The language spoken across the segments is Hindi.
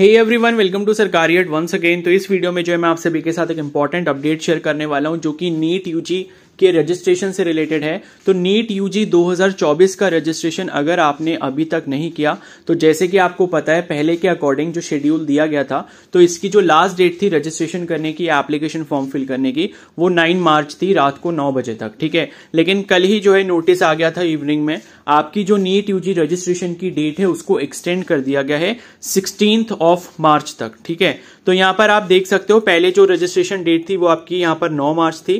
hey everyone welcome to एट वंस अगेन तो इस वीडियो में जो है मैं आप सभी के साथ एक इंपॉर्टेंट अपडेट शेयर करने वाला हूं जो कि नीट यूजी के रजिस्ट्रेशन से रिलेटेड है तो नीट यूजी 2024 का रजिस्ट्रेशन अगर आपने अभी तक नहीं किया तो जैसे कि आपको पता है पहले के अकॉर्डिंग जो शेड्यूल दिया गया था तो इसकी जो लास्ट डेट थी रजिस्ट्रेशन करने की एप्लीकेशन फॉर्म फिल करने की वो नाइन मार्च थी रात को नौ बजे तक ठीक है लेकिन कल ही जो है नोटिस आ गया था इवनिंग में आपकी जो नीट यूजी रजिस्ट्रेशन की डेट है उसको एक्सटेंड कर दिया गया है सिक्सटीन ऑफ मार्च तक ठीक है तो यहां पर आप देख सकते हो पहले जो रजिस्ट्रेशन डेट थी वो आपकी यहां पर नौ मार्च थी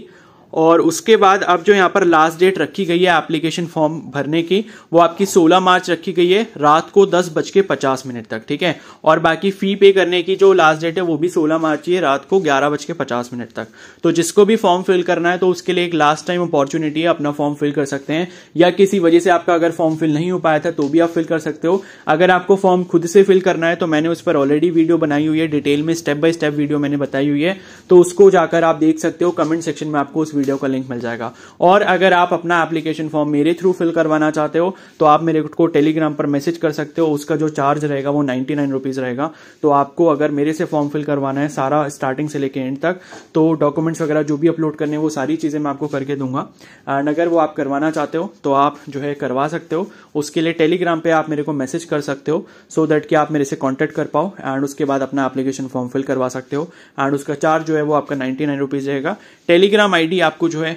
और उसके बाद अब जो यहाँ पर लास्ट डेट रखी गई है एप्लीकेशन फॉर्म भरने की वो आपकी 16 मार्च रखी गई है रात को दस बज के पचास मिनट तक ठीक है और बाकी फी पे करने की जो लास्ट डेट है वो भी 16 मार्च ही है रात को ग्यारह बज के पचास मिनट तक तो जिसको भी फॉर्म फिल करना है तो उसके लिए एक लास्ट टाइम अपॉर्चुनिटी है अपना फॉर्म फिल कर सकते हैं या किसी वजह से आपका अगर फॉर्म फिल नहीं हो पाया था तो भी आप फिल कर सकते हो अगर आपको फॉर्म खुद से फिल करना है तो मैंने उस पर ऑलरेडी वीडियो बनाई हुई है डिटेल में स्टेप बाय स्टेप वीडियो मैंने बताई हुई है तो उसको जाकर आप देख सकते हो कमेंट सेक्शन में आपको उस वीडियो का लिंक मिल जाएगा और अगर आप अपना एप्लीकेशन फॉर्म मेरे थ्रू फिल करवाना चाहते हो तो आप मेरे को टेलीग्राम पर मैसेज कर सकते हो उसका जो चार्ज रहेगा वो नाइन्टी नाइन रुपीज रहेगा तो आपको अगर मेरे से फॉर्म फिल करवाना है सारा स्टार्टिंग से लेकर एंड तक तो डॉक्यूमेंट्स वगैरह जो भी अपलोड करने वो सारी चीज़ें मैं आपको करके दूंगा एंड अगर वो आप करवाना चाहते हो तो आप जो है करवा सकते हो उसके लिए टेलीग्राम पे आप मेरे को मैसेज कर सकते हो सो so दैट कि आप मेरे से कॉन्टैक्ट कर पाओ एंड उसके बाद अपना एप्लीकेशन फॉर्म फिल करवा सकते हो एंड उसका चार्ज जो है वो आपका नाइन्टी नाइन रुपीज़ रहेगा टेलीग्राम आईडी आपको जो है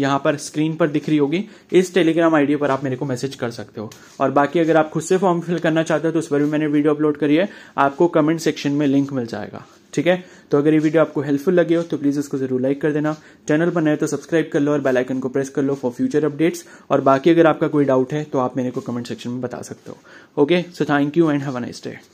यहाँ पर स्क्रीन पर दिख रही होगी इस टेलीग्राम आईडी पर आप मेरे को मैसेज कर सकते हो और बाकी अगर आप खुद से फॉर्म फिल करना चाहते हो तो उस पर भी मैंने वीडियो अपलोड करी है आपको कमेंट सेक्शन में लिंक मिल जाएगा ठीक है तो अगर ये वीडियो आपको हेल्पफुल लगे हो तो प्लीज इसको जरूर लाइक कर देना चैनल पर नए तो सब्सक्राइब कर लो और बेल आइकन को प्रेस कर लो फॉर फ्यूचर अपडेट्स और बाकी अगर आपका कोई डाउट है तो आप मेरे को कमेंट सेक्शन में बता सकते हो okay so thank you and have a nice day